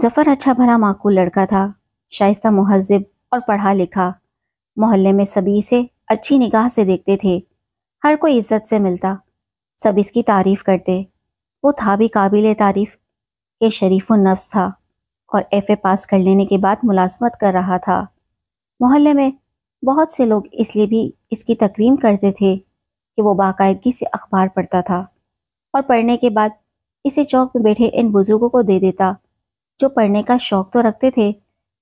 जफ़र अच्छा भला माकूल लड़का था शाइस्ता महजब और पढ़ा लिखा मोहल्ले में सभी इसे अच्छी निगाह से देखते थे हर कोई इज्जत से मिलता सब इसकी तारीफ करते वो था भी काबिल तारीफ के शरीफ नफ्स था और एफ ए पास कर लेने के बाद मुलाजमत कर रहा था मोहल्ले में बहुत से लोग इसलिए भी इसकी तकरीम करते थे कि वो बाकायदगी से अखबार पढ़ता था और पढ़ने के बाद इसे चौक में बैठे इन बुज़ुर्गों को दे देता जो पढ़ने का शौक तो रखते थे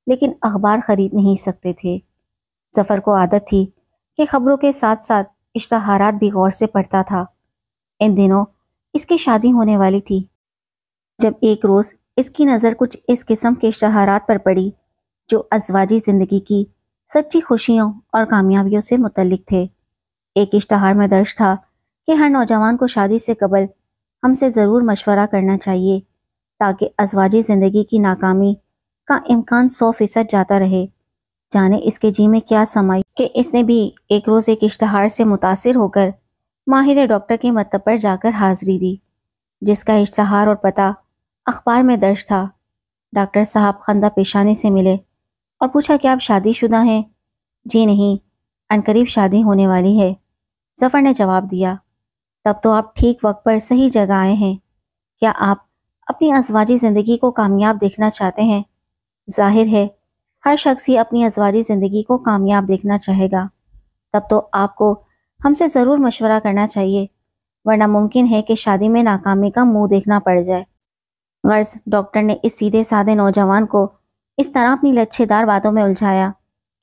लेकिन अखबार खरीद नहीं सकते थे जफ़र को आदत थी कि खबरों के साथ साथ इश्तहारात भी गौर से पढ़ता था इन दिनों इसकी शादी होने वाली थी जब एक रोज़ इसकी नज़र कुछ इस किस्म के इश्तहारात पर पड़ी जो अजवाजी ज़िंदगी की सच्ची खुशियों और कामयाबियों से मुतलिक थे एक इश्तहार में दर्ज था कि हर नौजवान को शादी से कबल हमसे ज़रूर मशवरा करना चाहिए ताकि असवाजी ज़िंदगी की नाकामी का इम्कान सौ फीसद जाता रहे जाने इसके जी में क्या समाई कि इसने भी एक रोज़ एक इश्तहार से मुतासर होकर माहिर डॉक्टर के मतब पर जाकर हाजिरी दी जिसका इश्तहार और पता अखबार में दर्ज था डॉक्टर साहब खंदा पेशानी से मिले और पूछा कि आप शादी शुदा हैं जी नहीं अनकरीब शादी होने वाली है जफ़र ने जवाब दिया तब तो आप ठीक वक्त पर सही जगह आए हैं क्या आप अपनी अजवाजी ज़िंदगी को कामयाब देखना चाहते हैं जाहिर है हर शख्स ही अपनी अजवाजी ज़िंदगी को कामयाब देखना चाहेगा तब तो आपको हमसे ज़रूर मशवरा करना चाहिए वरना मुमकिन है कि शादी में नाकामी का मुंह देखना पड़ जाए गर्ज डॉक्टर ने इस सीधे साधे नौजवान को इस तरह अपनी लच्छेदार बातों में उलझाया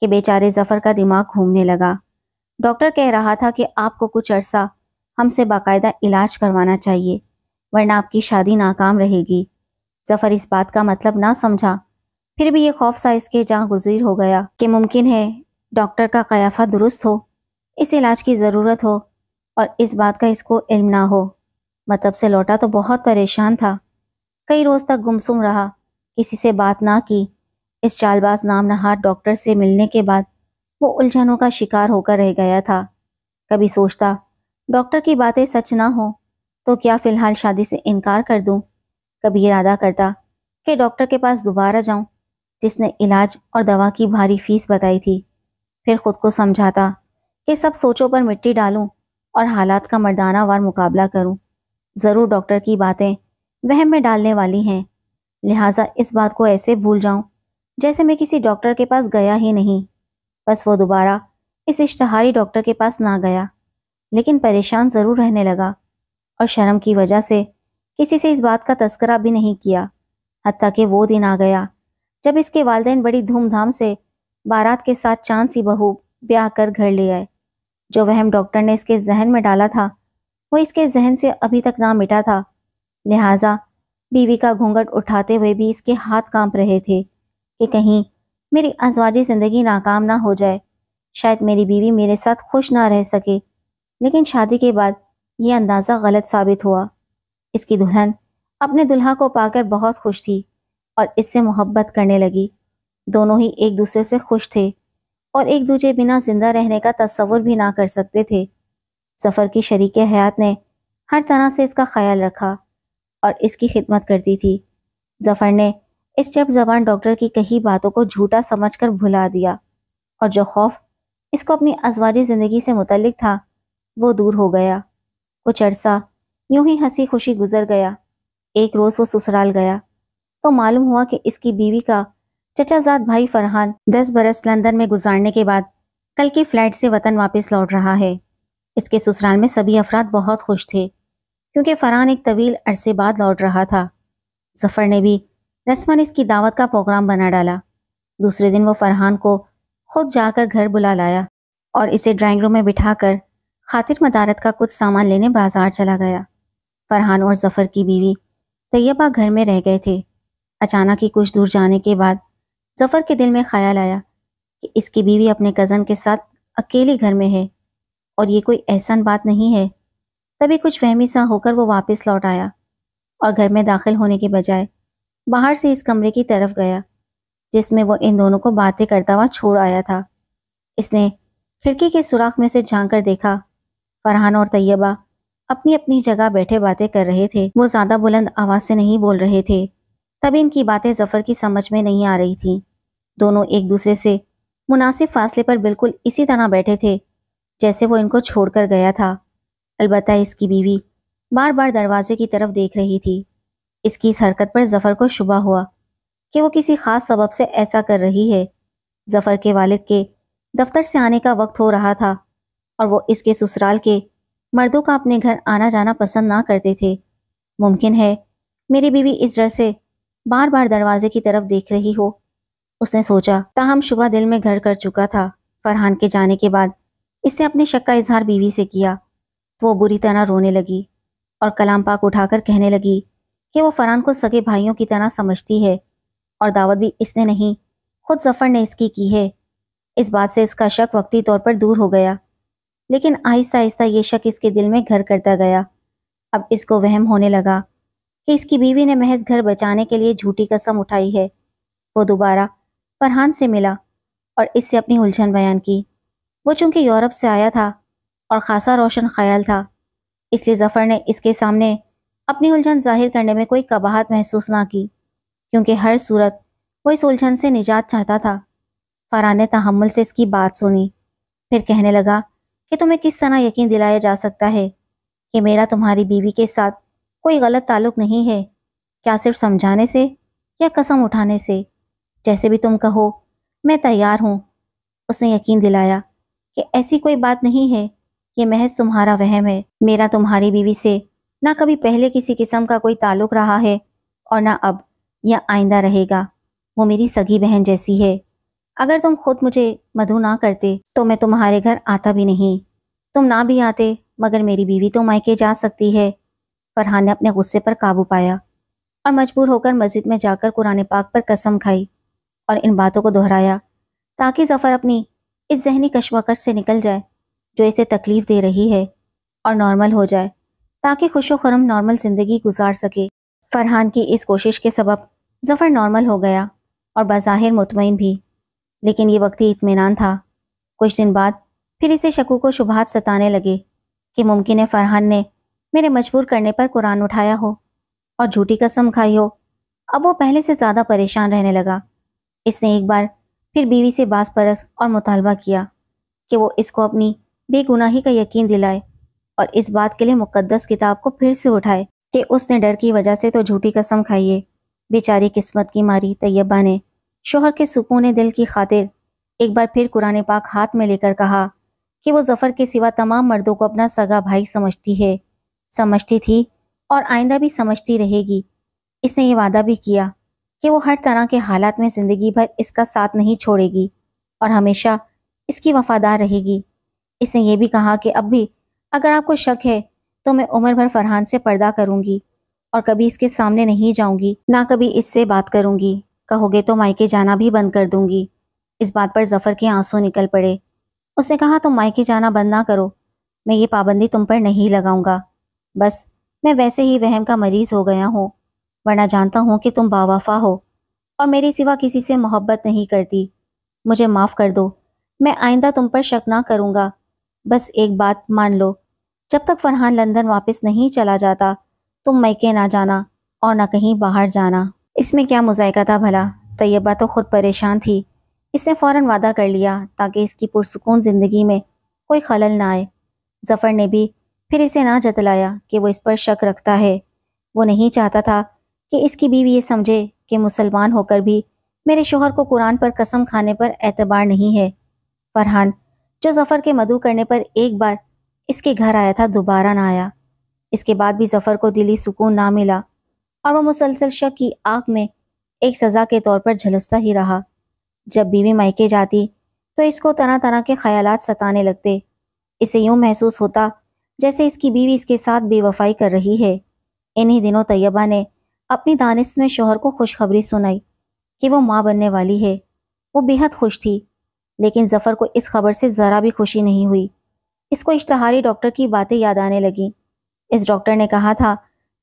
कि बेचारे जफर का दिमाग घूमने लगा डॉक्टर कह रहा था कि आपको कुछ अरसा हमसे बाकायदा इलाज करवाना चाहिए वरना आपकी शादी नाकाम रहेगी जफर इस बात का मतलब ना समझा फिर भी ये खौफ सा इसके जहाँ गुजीर हो गया कि मुमकिन है डॉक्टर का कयाफा दुरुस्त हो इस इलाज की ज़रूरत हो और इस बात का इसको इल्म ना हो मतलब से लौटा तो बहुत परेशान था कई रोज़ तक गुमसुम रहा किसी से बात ना की इस चालबाज नाम नहा डॉक्टर से मिलने के बाद वो उलझनों का शिकार होकर रह गया था कभी सोचता डॉक्टर की बातें सच ना हो तो क्या फिलहाल शादी से इनकार कर दूं? कभी इरादा करता कि डॉक्टर के पास दोबारा जाऊं, जिसने इलाज और दवा की भारी फीस बताई थी फिर खुद को समझाता कि सब सोचों पर मिट्टी डालूं और हालात का मर्दाना वार मुकाबला करूं। ज़रूर डॉक्टर की बातें वहम में डालने वाली हैं लिहाजा इस बात को ऐसे भूल जाऊं जैसे मैं किसी डॉक्टर के पास गया ही नहीं बस वो दोबारा इस इश्तहारी डॉक्टर के पास ना गया लेकिन परेशान ज़रूर रहने लगा और शर्म की वजह से किसी से इस बात का तस्करा भी नहीं किया हती कि वो दिन आ गया जब इसके वालदेन बड़ी धूमधाम से बारात के साथ चांद सी बहू ब्याह कर घर ले आए जो वहम डॉक्टर ने इसके जहन में डाला था वो इसके जहन से अभी तक ना मिटा था लिहाजा बीवी का घूंघट उठाते हुए भी इसके हाथ कांप रहे थे कि कहीं मेरी अजवाजी ज़िंदगी नाकाम ना हो जाए शायद मेरी बीवी मेरे साथ खुश ना रह सके लेकिन शादी के बाद ये अंदाज़ा गलत साबित हुआ इसकी दुल्हन अपने दुल्हा को पाकर बहुत खुश थी और इससे मोहब्बत करने लगी दोनों ही एक दूसरे से खुश थे और एक दूसरे बिना जिंदा रहने का तस्वुर भी ना कर सकते थे सफ़र की शरीक हयात ने हर तरह से इसका ख्याल रखा और इसकी खिदमत करती थी जफ़र ने इस चप जबान डॉक्टर की कही बातों को झूठा समझकर भुला दिया और जो खौफ इसको अपनी अजवाजी ज़िंदगी से मुतलिक था वो दूर हो गया कुछ अरसा यूं ही हंसी खुशी गुजर गया एक रोज वो ससुराल गया तो मालूम हुआ कि इसकी बीवी का चचाजाद भाई फरहान दस बरस लंदन में गुजारने के बाद कल की फ्लाइट से वतन वापस लौट रहा है इसके ससुराल में सभी अफराद बहुत खुश थे क्योंकि फरहान एक तवील अरसे बाद लौट रहा था जफर ने भी रस्मन इसकी दावत का प्रोग्राम बना डाला दूसरे दिन वो फरहान को खुद जाकर घर बुला लाया और इसे ड्राइंग रूम में बिठाकर खातिर मदारत का कुछ सामान लेने बाजार चला गया फरहान और जफर की बीवी तैयबा घर में रह गए थे अचानक ही कुछ दूर जाने के बाद जफर के दिल में ख्याल आया कि इसकी बीवी अपने कज़न के साथ अकेले घर में है और ये कोई एहसान बात नहीं है तभी कुछ फहमी सा होकर वो वापस लौट आया और घर में दाखिल होने के बजाय बाहर से इस कमरे की तरफ गया जिसमें वो इन दोनों को बातें करता हुआ छोड़ आया था इसने खिड़की के सुराख में से झांक कर देखा फरहान और तैयबा अपनी अपनी जगह बैठे बातें कर रहे थे वो ज्यादा बुलंद आवाज से नहीं बोल रहे थे तभी इनकी बातें जफर की समझ में नहीं आ रही थी दोनों एक दूसरे से मुनासिब फासले पर बिल्कुल इसी तरह बैठे थे जैसे वो इनको छोड़कर गया था अलबत्त इसकी बीवी बार बार दरवाजे की तरफ देख रही थी इसकी इस हरकत पर जफर को शुबा हुआ कि वो किसी खास सबब से ऐसा कर रही है जफर के वालिद के दफ्तर से आने का वक्त हो रहा था और वो इसके ससुराल के मर्दों का अपने घर आना जाना पसंद ना करते थे मुमकिन है मेरी बीवी इस डर से बार बार दरवाजे की तरफ देख रही हो उसने सोचा ताहम शुबा दिल में घर कर चुका था फरहान के जाने के बाद इसने अपने शक का इजहार बीवी से किया वो बुरी तरह रोने लगी और कलाम पाक उठाकर कहने लगी कि वो फरहान को सगे भाइयों की तरह समझती है और दावत भी इसने नहीं खुद जफर ने इसकी की है इस बात से इसका शक वक्ती तौर पर दूर हो गया लेकिन आहिस्ता आहिस्ता ये शक इसके दिल में घर करता गया अब इसको वहम होने लगा कि इसकी बीवी ने महज घर बचाने के लिए झूठी कसम उठाई है वो दोबारा फरहान से मिला और इससे अपनी उलझन बयान की वो चूंकि यूरोप से आया था और ख़ासा रोशन ख्याल था इसलिए जफ़र ने इसके सामने अपनी उलझन जाहिर करने में कोई कबाहत महसूस ना की क्योंकि हर सूरत वो इस उलझन से निजात चाहता था फरहान ने तहमुल से इसकी बात सुनी फिर कहने लगा कि तुम्हें किस तरह यकीन दिलाया जा सकता है कि मेरा तुम्हारी बीवी के साथ कोई गलत ताल्लुक नहीं है क्या सिर्फ समझाने से या कसम उठाने से जैसे भी तुम कहो मैं तैयार हूँ उसने यकीन दिलाया कि ऐसी कोई बात नहीं है ये महज तुम्हारा वहम है मेरा तुम्हारी बीवी से ना कभी पहले किसी किस्म का कोई ताल्लुक रहा है और ना अब या आइंदा रहेगा वो मेरी सगी बहन जैसी है अगर तुम खुद मुझे मधु ना करते तो मैं तुम्हारे घर आता भी नहीं तुम ना भी आते मगर मेरी बीवी तो मायके जा सकती है फरहान ने अपने गुस्से पर काबू पाया और मजबूर होकर मस्जिद में जाकर कुरान पाक पर कसम खाई और इन बातों को दोहराया ताकि जफ़र अपनी इस जहनी कशमकश से निकल जाए जो इसे तकलीफ़ दे रही है और नॉर्मल हो जाए ताकि खुशो खरम नॉर्मल ज़िंदगी गुजार सके फरहान की इस कोशिश के सबब जफ़र नॉर्मल हो गया और बाहिर मुतमिन भी लेकिन ये ही इतमान था कुछ दिन बाद फिर इसे शकू को शुभात सताने लगे कि मुमकिन है फरहान ने मेरे मजबूर करने पर कुरान उठाया हो और झूठी कसम खाई हो अब वो पहले से ज़्यादा परेशान रहने लगा इसने एक बार फिर बीवी से बास परस और मुतालबा किया कि वो इसको अपनी बेगुनाही का यकीन दिलाए और इस बात के लिए मुकदस किताब को फिर से उठाए कि उसने डर की वजह से तो झूठी कसम खाइए बेचारी किस्मत की मारी तैयबा ने शोहर के सुकून दिल की खातिर एक बार फिर कुरान पाक हाथ में लेकर कहा कि वो जफर के सिवा तमाम मर्दों को अपना सगा भाई समझती है समझती थी और आइंदा भी समझती रहेगी इसने ये वादा भी किया कि वो हर तरह के हालात में ज़िंदगी भर इसका साथ नहीं छोड़ेगी और हमेशा इसकी वफादार रहेगी इसने ये भी कहा कि अब भी अगर आपको शक है तो मैं उम्र भर फरहान से पर्दा करूंगी और कभी इसके सामने नहीं जाऊंगी ना कभी इससे बात करूंगी कहोगे तो मायके जाना भी बंद कर दूंगी इस बात पर जफर के आंसू निकल पड़े उसने कहा तुम मायके जाना बंद ना करो मैं ये पाबंदी तुम पर नहीं लगाऊंगा बस मैं वैसे ही वहम का मरीज हो गया हूँ वरना जानता हूँ कि तुम बावफा हो और मेरे सिवा किसी से मोहब्बत नहीं करती मुझे माफ़ कर दो मैं आइंदा तुम पर शक ना करूँगा बस एक बात मान लो जब तक फरहान लंदन वापस नहीं चला जाता तुम मैके ना जाना और ना कहीं बाहर जाना इसमें क्या मुजायका था भला तैयबा तो खुद परेशान थी इसने फ़ौर वादा कर लिया ताकि इसकी पुरसकून ज़िंदगी में कोई खलल ना आए जफ़र ने भी फिर इसे ना जतलाया कि वो इस पर शक रखता है वो नहीं चाहता था कि इसकी बीवी ये समझे कि मुसलमान होकर भी मेरे शोहर को कुरान पर कसम खाने पर एतबार नहीं है फरहान जो जफ़र के मधु करने पर एक बार इसके घर आया था दोबारा ना आया इसके बाद भी जफ़र को दिली सुकून ना मिला और वह मुसलसल शक की आँख में एक सज़ा के तौर पर झलसता ही रहा जब बीवी मायके जाती तो इसको तरह तरह के ख्याल सताने लगते इसे यूं महसूस होता जैसे इसकी बीवी इसके साथ बेवफाई कर रही है इन्हीं दिनों तैयबा ने अपनी दानिश में शोहर को खुशखबरी सुनाई कि वो माँ बनने वाली है वो बेहद खुश थी लेकिन जफ़र को इस खबर से ज़रा भी खुशी नहीं हुई इसको इश्तहारी डॉक्टर की बातें याद आने लगीं इस डॉक्टर ने कहा था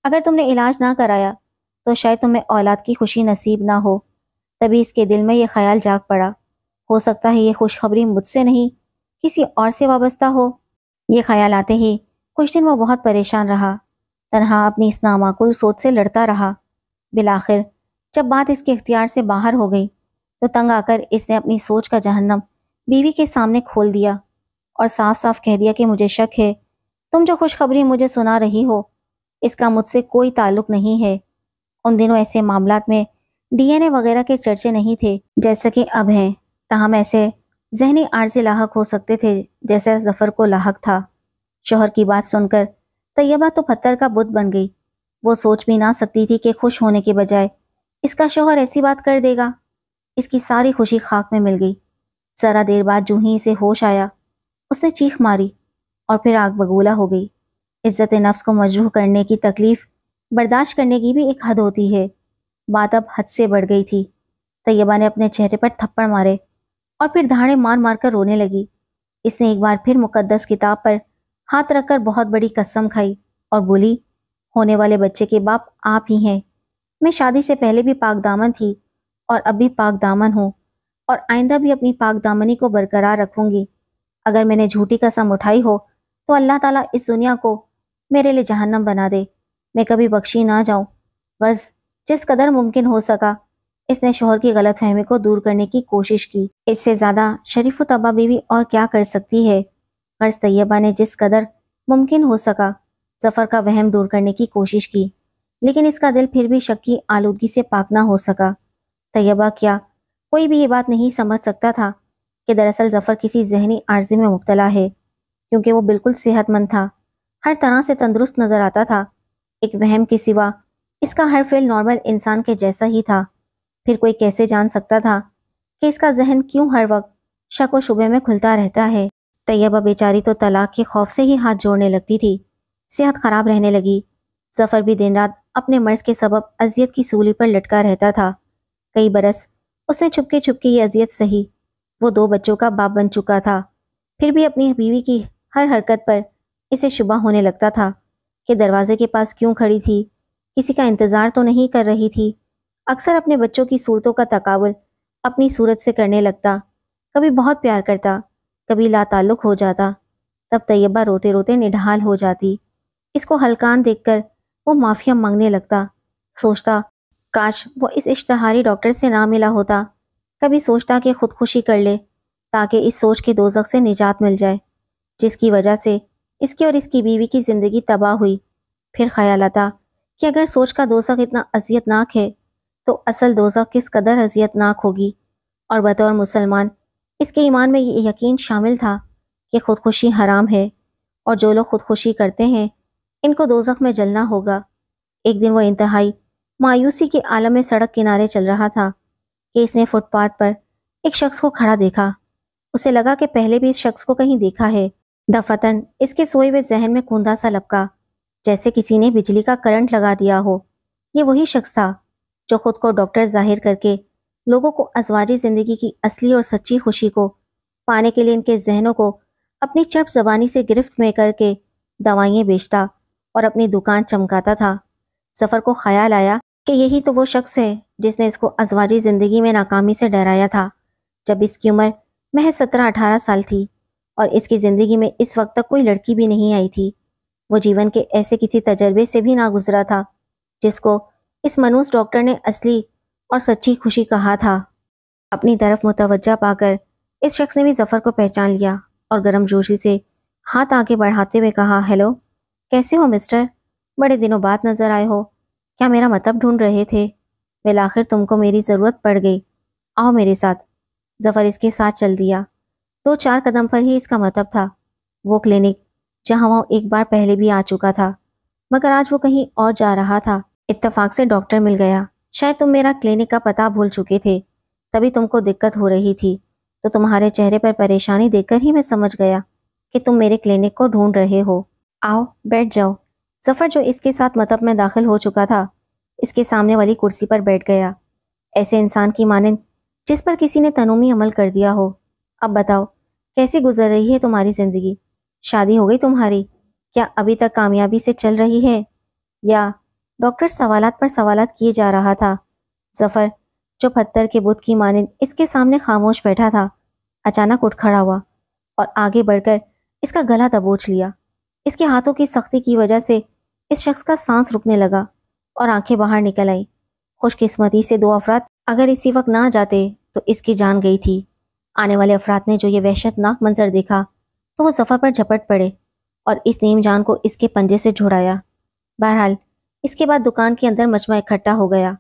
अगर तुमने इलाज ना कराया तो शायद तुम्हें औलाद की खुशी नसीब ना हो तभी इसके दिल में यह ख्याल जाग पड़ा हो सकता है ये खुशखबरी मुझसे नहीं किसी और से वाबस्ता हो ये ख्याल आते ही कुछ दिन वो बहुत परेशान रहा तनहा अपनी इस नामाकुल सोच से लड़ता रहा बिलाखिर जब बात इसके इख्तियार से बाहर हो गई तो तंग आकर इसने अपनी सोच का जहन्नम बीवी के सामने खोल दिया और साफ साफ कह दिया कि मुझे शक है तुम जो खुशखबरी मुझे सुना रही हो इसका मुझसे कोई ताल्लुक नहीं है उन दिनों ऐसे मामला में डीएनए वगैरह के चर्चे नहीं थे जैसे कि अब हैं तहम ऐसे जहनी आर्जी लाक हो सकते थे जैसे जफर को लाक था शोहर की बात सुनकर तैयबा तो पत्थर का बुत बन गई वो सोच भी ना सकती थी कि खुश होने के बजाय इसका शोहर ऐसी बात कर देगा इसकी सारी खुशी खाक में मिल गई ज़रा देर बाद जूही इसे होश आया उसने चीख मारी और फिर आग बगूला हो गई इज़्ज़त नफ्स को मजरूह करने की तकलीफ़ बर्दाश्त करने की भी एक हद होती है बात अब हद से बढ़ गई थी तैयबा ने अपने चेहरे पर थप्पड़ मारे और फिर धाड़े मार मार कर रोने लगी इसने एक बार फिर मुकद्दस किताब पर हाथ रखकर बहुत बड़ी कसम खाई और बोली होने वाले बच्चे के बाप आप ही हैं मैं शादी से पहले भी पाक दामन थी और अब भी पाक दामन हूँ और आइंदा भी अपनी पाक दामनी को बरकरार रखूँगी अगर मैंने झूठी कसम उठाई हो तो अल्लाह ताला इस दुनिया को मेरे लिए जहन्नम बना दे मैं कभी बख्शी ना जाऊं बस जिस कदर मुमकिन हो सका इसने शोहर की गलत फहमी को दूर करने की कोशिश की इससे ज़्यादा शरीफ तबा बीवी और क्या कर सकती है गर्ज तैयबा ने जिस कदर मुमकिन हो सका जफ़र का वहम दूर करने की कोशिश की लेकिन इसका दिल फिर भी शक की आलूदगी से पाक ना हो सका तैयबा क्या कोई भी ये बात नहीं समझ सकता था कि दरअसल जफ़र किसी जहनी आर्जी में मुबतला है क्योंकि वो बिल्कुल सेहतमंद था हर तरह से तंदुरुस्त नजर आता था एक वहम के सिवा इसका हर फेल नॉर्मल इंसान के जैसा ही था फिर कोई कैसे जान सकता था कि इसका जहन क्यों हर वक्त शक व शुबे में खुलता रहता है तैयबा बेचारी तो तलाक के खौफ से ही हाथ जोड़ने लगती थी सेहत खराब रहने लगी जफर भी दिन रात अपने मर्ज के सबब अजियत की सूली पर लटका रहता था कई बरस उसने छुपके छुपके ये अजियत सही वो दो बच्चों का बाप बन चुका था फिर भी अपनी बीवी की हर हरकत पर इसे शुबा होने लगता था कि दरवाजे के पास क्यों खड़ी थी किसी का इंतज़ार तो नहीं कर रही थी अक्सर अपने बच्चों की सूरतों का तकाबल अपनी सूरत से करने लगता कभी बहुत प्यार करता कभी लाताल्लुक हो जाता तब तैयबा रोते रोते निढाल हो जाती इसको हलकान देखकर वो माफ़िया मांगने लगता सोचता काश वो इस इश्तहारी डॉक्टर से ना मिला होता कभी सोचता कि खुदकुशी कर ले ताकि इस सोच के दोजक से निजात मिल जाए जिसकी वजह से इसकी और इसकी बीवी की जिंदगी तबाह हुई फिर ख्याल आता कि अगर सोच का दोजख इतना अजियतनाक है तो असल दोजक किस कदर अजियतनाक होगी और बतौर मुसलमान इसके ईमान में ये यकीन शामिल था कि खुदकुशी हराम है और जो लोग खुदकुशी करते हैं इनको दोजख में जलना होगा एक दिन वह इंतहाई मायूसी के आलम में सड़क किनारे चल रहा था कि इसने फुटपाथ पर एक शख्स को खड़ा देखा उसे लगा कि पहले भी इस शख्स को कहीं देखा है दफतन इसके सोए हुए जहन में खूंदा सा लपका जैसे किसी ने बिजली का करंट लगा दिया हो ये वही शख्स था जो खुद को डॉक्टर जाहिर करके लोगों को अजवाजी ज़िंदगी की असली और सच्ची खुशी को पाने के लिए इनके जहनों को अपनी चप जबानी से गिरफ्त में करके दवाइयाँ बेचता और अपनी दुकान चमकाता था सफ़र को ख्याल आया कि यही तो वो शख्स है जिसने इसको अजवाजी ज़िंदगी में नाकामी से डराया था जब इसकी उम्र महज सत्रह अठारह साल थी और इसकी ज़िंदगी में इस वक्त तक कोई लड़की भी नहीं आई थी वो जीवन के ऐसे किसी तजर्बे से भी ना गुजरा था जिसको इस मनूस डॉक्टर ने असली और सच्ची खुशी कहा था अपनी तरफ मुतवजा पाकर इस शख्स ने भी जफ़र को पहचान लिया और गर्म जोशी से हाथ आगे बढ़ाते हुए कहा हेलो कैसे हो मिस्टर बड़े दिनों बाद नज़र आए हो क्या मेरा मतलब ढूंढ रहे थे बिल तुमको मेरी ज़रूरत पड़ गई आओ मेरे साथ जफ़र इसके साथ चल दिया दो तो चार कदम पर ही इसका मतलब था वो क्लिनिक जहां वो एक बार पहले भी आ चुका था मगर आज वो कहीं और जा रहा था इत्तेफाक से डॉक्टर मिल गया शायद तुम मेरा क्लिनिक का पता भूल चुके थे तभी तुमको दिक्कत हो रही थी तो तुम्हारे चेहरे पर परेशानी देखकर ही मैं समझ गया कि तुम मेरे क्लिनिक को ढूंढ रहे हो आओ बैठ जाओ जफ़र जो इसके साथ मतब में दाखिल हो चुका था इसके सामने वाली कुर्सी पर बैठ गया ऐसे इंसान की मानंद जिस पर किसी ने तनूमी अमल कर दिया हो अब बताओ कैसी गुजर रही है तुम्हारी ज़िंदगी शादी हो गई तुम्हारी क्या अभी तक कामयाबी से चल रही है या डॉक्टर सवालत पर सवाल किए जा रहा था जफ़र जो पत्थर के बुद्ध की मानद इसके सामने खामोश बैठा था अचानक उठ खड़ा हुआ और आगे बढ़कर इसका गला दबोच लिया इसके हाथों की सख्ती की वजह से इस शख्स का सांस रुकने लगा और आंखें बाहर निकल आई खुशकिस्मती से दो अफराद अगर इसी वक्त ना जाते तो इसकी जान गई थी आने वाले अफराद ने जो ये वहशतनाक मंजर देखा तो वो जफ़ा पर झपट पड़े और इस नीम जान को इसके पंजे से झुड़ाया बहरहाल इसके बाद दुकान के अंदर मजमा इकट्ठा हो गया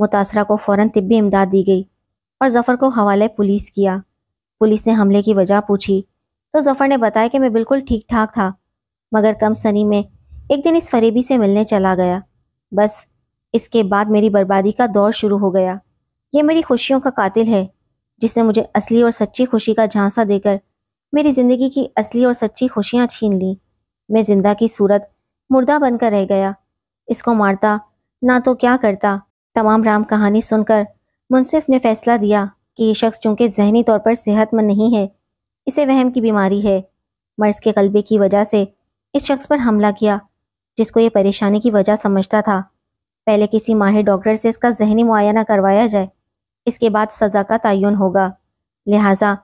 मुतासरा को फौरन तिब्बी इमदाद दी गई और जफ़र को हवाले पुलिस किया पुलिस ने हमले की वजह पूछी तो जफ़र ने बताया कि मैं बिल्कुल ठीक ठाक था मगर कम सनी में एक दिन इस फरीबी से मिलने चला गया बस इसके बाद मेरी बर्बादी का दौर शुरू हो गया ये मेरी खुशियों का कातिल है जिसने मुझे असली और सच्ची खुशी का झांसा देकर मेरी ज़िंदगी की असली और सच्ची खुशियाँ छीन ली मैं जिंदा की सूरत मुर्दा बनकर रह गया इसको मारता ना तो क्या करता तमाम राम कहानी सुनकर मुनसिफ ने फैसला दिया कि ये शख्स चूँकि जहनी तौर पर सेहतमंद नहीं है इसे वहम की बीमारी है मर्ज के कलबे की वजह से इस शख्स पर हमला किया जिसको ये परेशानी की वजह समझता था पहले किसी माहिर डॉक्टर से इसका जहनी मुआयना करवाया जाए इसके बाद सज़ा का तयन होगा लिहाजा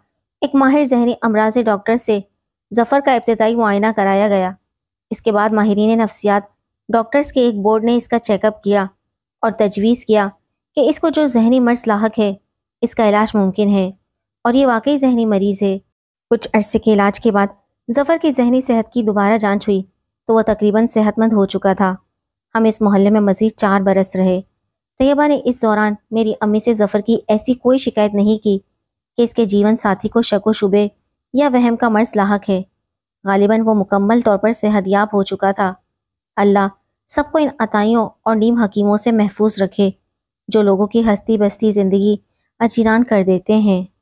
एक माहिर जहरी अमराज डॉक्टर से जफ़र का इब्तदाई मुआयना कराया गया इसके बाद माहरीन नफ्सियात डॉक्टर्स के एक बोर्ड ने इसका चेकअप किया और तजवीज़ किया कि इसको जो जहनी मर्ज लाक है इसका इलाज मुमकिन है और ये वाकई जहनी मरीज़ है कुछ अरसे के इलाज के बाद जफ़र की जहनी सेहत की दोबारा जांच हुई तो वह तकरीबन सेहतमंद हो चुका था हम इस मोहल्ले में मज़ीद चार बरस रहे तैयबा तो ने इस दौरान मेरी अम्मी से जफर की ऐसी कोई शिकायत नहीं की कि इसके जीवन साथी को शको शुबे या वहम का मर्ज लाक है गालिबा वो मुकम्मल तौर पर याब हो चुका था अल्लाह सबको इन अताइयों और नीम हकीमों से महफूज रखे जो लोगों की हस्ती बस्ती ज़िंदगी अचीरान कर देते हैं